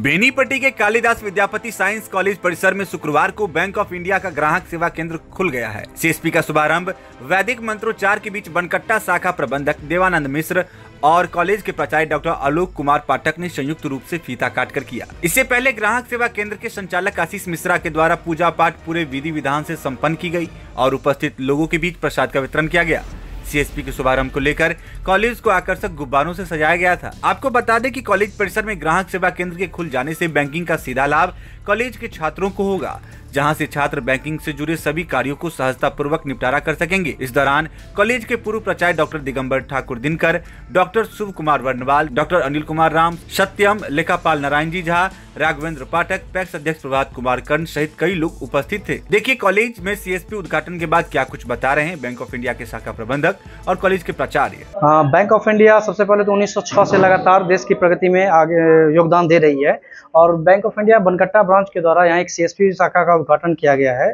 बेनीपट्टी के Kalidas Vidyapati science college परिसर में शुक्रवार को बैंक ऑफ इंडिया का ग्राहक सेवा केंद्र खुल गया है सीएसपी का शुभारंभ वैदिक मंत्रोच्चार के बीच बनकट्टा शाखा प्रबंधक देवानंद मिश्र और कॉलेज के प्राचार्य डॉक्टर आलोक कुमार पाठक ने संयुक्त रूप से फीता काट कर किया इससे पहले ग्राहक सेवा केंद्र के संचालक आशीष मिश्रा के द्वारा पूजा पाठ पूरे विधि विधान से सम्पन्न की गयी और उपस्थित लोगों के बीच प्रसाद का वितरण किया गया सीएसपी के शुभारंभ को लेकर कॉलेज को आकर्षक गुब्बारों से सजाया गया था आपको बता दें कि कॉलेज परिसर में ग्राहक सेवा केंद्र के खुल जाने से बैंकिंग का सीधा लाभ कॉलेज के छात्रों को होगा जहां से छात्र बैंकिंग से जुड़े सभी कार्यों को सहजता पूर्वक निपटारा कर सकेंगे इस दौरान कॉलेज के पूर्व प्राचार्य doctor Digambar Thakur Dinkar doctor Shubh Kumar Varnwal doctor Anil Kumar Ram Satyam लेखापाल नारायण जी झा राघवेंद्र पाठक पैक्स अध्यक्ष प्रभात कुमार कर्ण सहित कई लोग उपस्थित थे देखिए कॉलेज में सी उद्घाटन के बाद क्या कुछ बता रहे हैं बैंक ऑफ इंडिया के शाखा प्रबंधक और कॉलेज के प्राचार्य हाँ, बैंक ऑफ इंडिया सबसे पहले तो 1906 से लगातार देश की प्रगति में आगे योगदान दे रही है और Bank of India Bankatta branch के द्वारा यहाँ एक सी शाखा का उद्घाटन किया गया है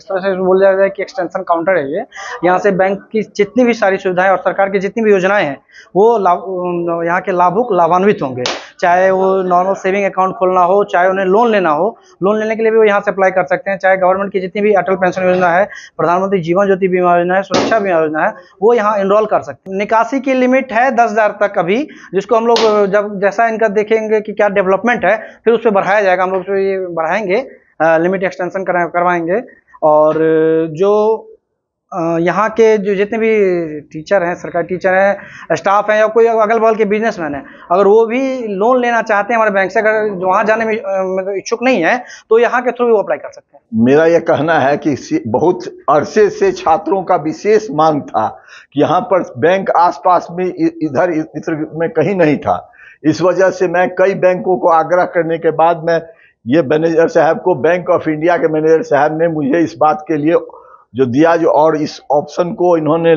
इस तरह से बोला जाता है कि एक्सटेंशन काउंटर है ये यहाँ से बैंक की जितनी भी सारी सुविधाएं और सरकार की जितनी भी योजनाएं हैं वो लाभ यहाँ के लाभुक लाभान्वित होंगे चाहे वो नॉर्मल सेविंग अकाउंट खोलना हो चाहे उन्हें लोन लेना हो लोन लेने के लिए भी वो यहाँ से अप्लाई कर सकते हैं चाहे गवर्नमेंट की जितनी भी अटल पेंशन योजना है प्रधानमंत्री जीवन ज्योति बीमा योजना है सुरक्षा बीमा योजना है वो यहाँ इनरोल कर सकते हैं निकासी की लिमिट है दस हज़ार तक अभी जिसको हम लोग जब जैसा इनका देखेंगे कि क्या डेवलपमेंट है फिर उस पर बढ़ाया जाएगा हम लोग ये बढ़ाएंगे लिमिट एक्सटेंशन करा करवाएंगे और जो यहाँ के जो जितने भी टीचर हैं सरकारी टीचर हैं स्टाफ हैं या कोई अगल बगल के बिजनेसमैन हैं अगर वो भी लोन लेना चाहते हैं हमारे बैंक से अगर वहाँ जाने में मतलब इच्छुक नहीं है तो यहाँ के थ्रू भी वो अप्लाई कर सकते हैं मेरा ये कहना है कि बहुत अरसे से छात्रों का विशेष मांग था कि यहाँ पर बैंक आस में इधर इधर में कहीं नहीं था इस वजह से मैं कई बैंकों को आग्रह करने के बाद मैं ये मैनेजर साहब को बैंक ऑफ इंडिया के मैनेजर साहब ने मुझे इस बात के लिए जो दिया जो और इस ऑप्शन को इन्होंने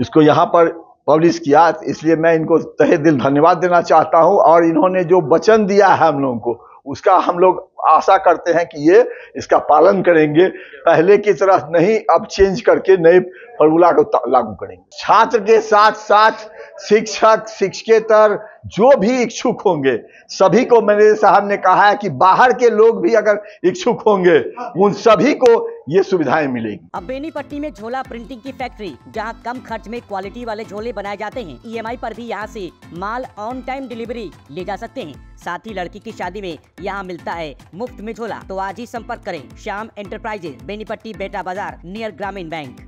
इसको यहाँ पर पब्लिश किया इसलिए मैं इनको तहे दिल धन्यवाद देना चाहता हूँ और इन्होंने जो वचन दिया है हम लोगों को उसका हम लोग आशा करते हैं कि ये इसका पालन करेंगे पहले की तरह नहीं अब चेंज करके नए फॉर्मूला को लागू करेंगे छात्र के साथ साथ शिक्षक शिक्षकेतर जो भी इच्छुक होंगे सभी को मैनेजर साहब ने कहा है कि बाहर के लोग भी अगर इच्छुक होंगे उन सभी को ये सुविधाएं मिलेगी अब बेनीपट्टी में झोला प्रिंटिंग की फैक्ट्री जहां कम खर्च में क्वालिटी वाले झोले बनाए जाते हैं ईएमआई e पर भी यहां से माल ऑन टाइम डिलीवरी ले जा सकते हैं साथ ही लड़की की शादी में यहाँ मिलता है मुफ्त में झोला तो आज ही संपर्क करें श्याम एंटरप्राइजेज बेनीपट्टी बेटा बाजार नियर ग्रामीण बैंक